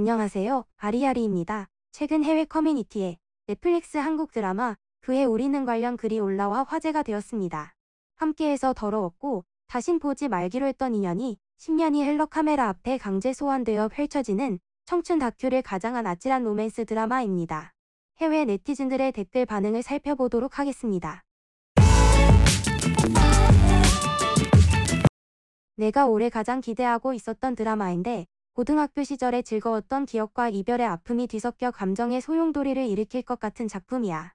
안녕하세요. 아리아리입니다. 최근 해외 커뮤니티에 넷플릭스 한국 드라마 그의 우리는 관련 글이 올라와 화제가 되었습니다. 함께해서 더러웠고 다신 보지 말기로 했던 인연이 10년이 헬러 카메라 앞에 강제 소환되어 펼쳐지는 청춘 다큐를 가장한 아찔한 로맨스 드라마입니다. 해외 네티즌들의 댓글 반응을 살펴보도록 하겠습니다. 내가 올해 가장 기대하고 있었던 드라마인데 고등학교 시절에 즐거웠던 기억과 이별의 아픔이 뒤섞여 감정의 소용돌이를 일으킬 것 같은 작품이야.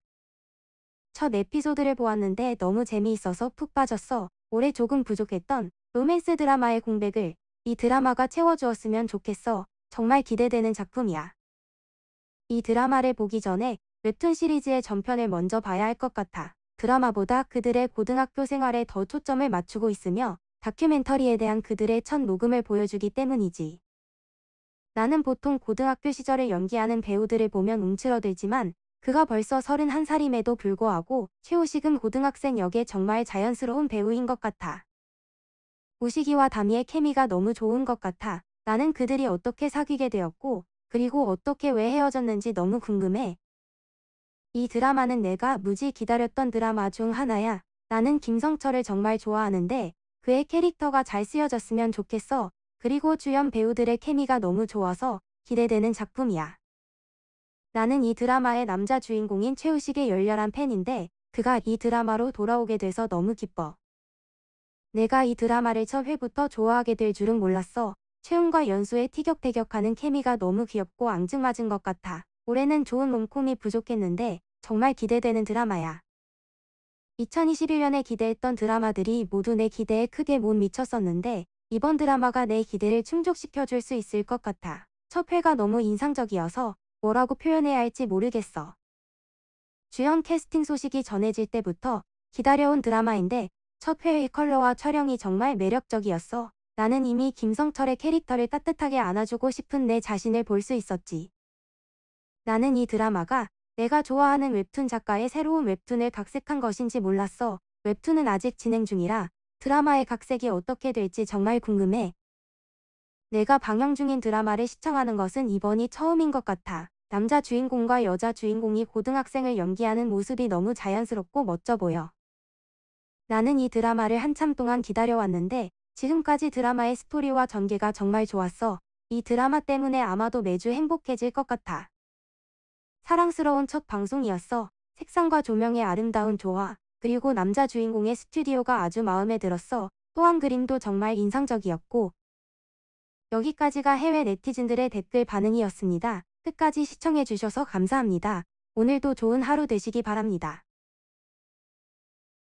첫 에피소드를 보았는데 너무 재미있어서 푹 빠졌어. 올해 조금 부족했던 로맨스 드라마의 공백을 이 드라마가 채워주었으면 좋겠어. 정말 기대되는 작품이야. 이 드라마를 보기 전에 웹툰 시리즈의 전편을 먼저 봐야 할 것 같아. 드라마보다 그들의 고등학교 생활에 더 초점을 맞추고 있으며 다큐멘터리에 대한 그들의 첫 녹음을 보여주기 때문이지. 나는 보통 고등학교 시절에 연기하는 배우들을 보면 움츠러들지만 그가 벌써 31살임에도 불구하고 최우식은 고등학생 역에 정말 자연스러운 배우인 것 같아. 우식이와 다미의 케미가 너무 좋은 것 같아. 나는 그들이 어떻게 사귀게 되었고 그리고 어떻게 왜 헤어졌는지 너무 궁금해. 이 드라마는 내가 무지 기다렸던 드라마 중 하나야. 나는 김성철을 정말 좋아하는데 그의 캐릭터가 잘 쓰여졌으면 좋겠어. 그리고 주연 배우들의 케미가 너무 좋아서 기대되는 작품이야. 나는 이 드라마의 남자 주인공인 최우식의 열렬한 팬인데 그가 이 드라마로 돌아오게 돼서 너무 기뻐. 내가 이 드라마를 첫 회부터 좋아하게 될 줄은 몰랐어. 최훈과 연수의 티격태격하는 케미가 너무 귀엽고 앙증맞은 것 같아. 올해는 좋은 롬콤이 부족했는데 정말 기대되는 드라마야. 2021년에 기대했던 드라마들이 모두 내 기대에 크게 못 미쳤었는데 이번 드라마가 내 기대를 충족시켜줄 수 있을 것 같아. 첫 회가 너무 인상적이어서 뭐라고 표현해야 할지 모르겠어. 주연 캐스팅 소식이 전해질 때부터 기다려온 드라마인데 첫 회의 컬러와 촬영이 정말 매력적이었어. 나는 이미 김성철의 캐릭터를 따뜻하게 안아주고 싶은 내 자신을 볼 수 있었지. 나는 이 드라마가 내가 좋아하는 웹툰 작가의 새로운 웹툰을 각색한 것인지 몰랐어. 웹툰은 아직 진행 중이라 드라마의 각색이 어떻게 될지 정말 궁금해. 내가 방영 중인 드라마를 시청하는 것은 이번이 처음인 것 같아. 남자 주인공과 여자 주인공이 고등학생을 연기하는 모습이 너무 자연스럽고 멋져 보여. 나는 이 드라마를 한참 동안 기다려왔는데 지금까지 드라마의 스토리와 전개가 정말 좋았어. 이 드라마 때문에 아마도 매주 행복해질 것 같아. 사랑스러운 첫 방송이었어. 색상과 조명의 아름다운 조화, 그리고 남자 주인공의 스튜디오가 아주 마음에 들었어. 또한 그림도 정말 인상적이었고 여기까지가 해외 네티즌들의 댓글 반응이었습니다. 끝까지 시청해주셔서 감사합니다. 오늘도 좋은 하루 되시기 바랍니다.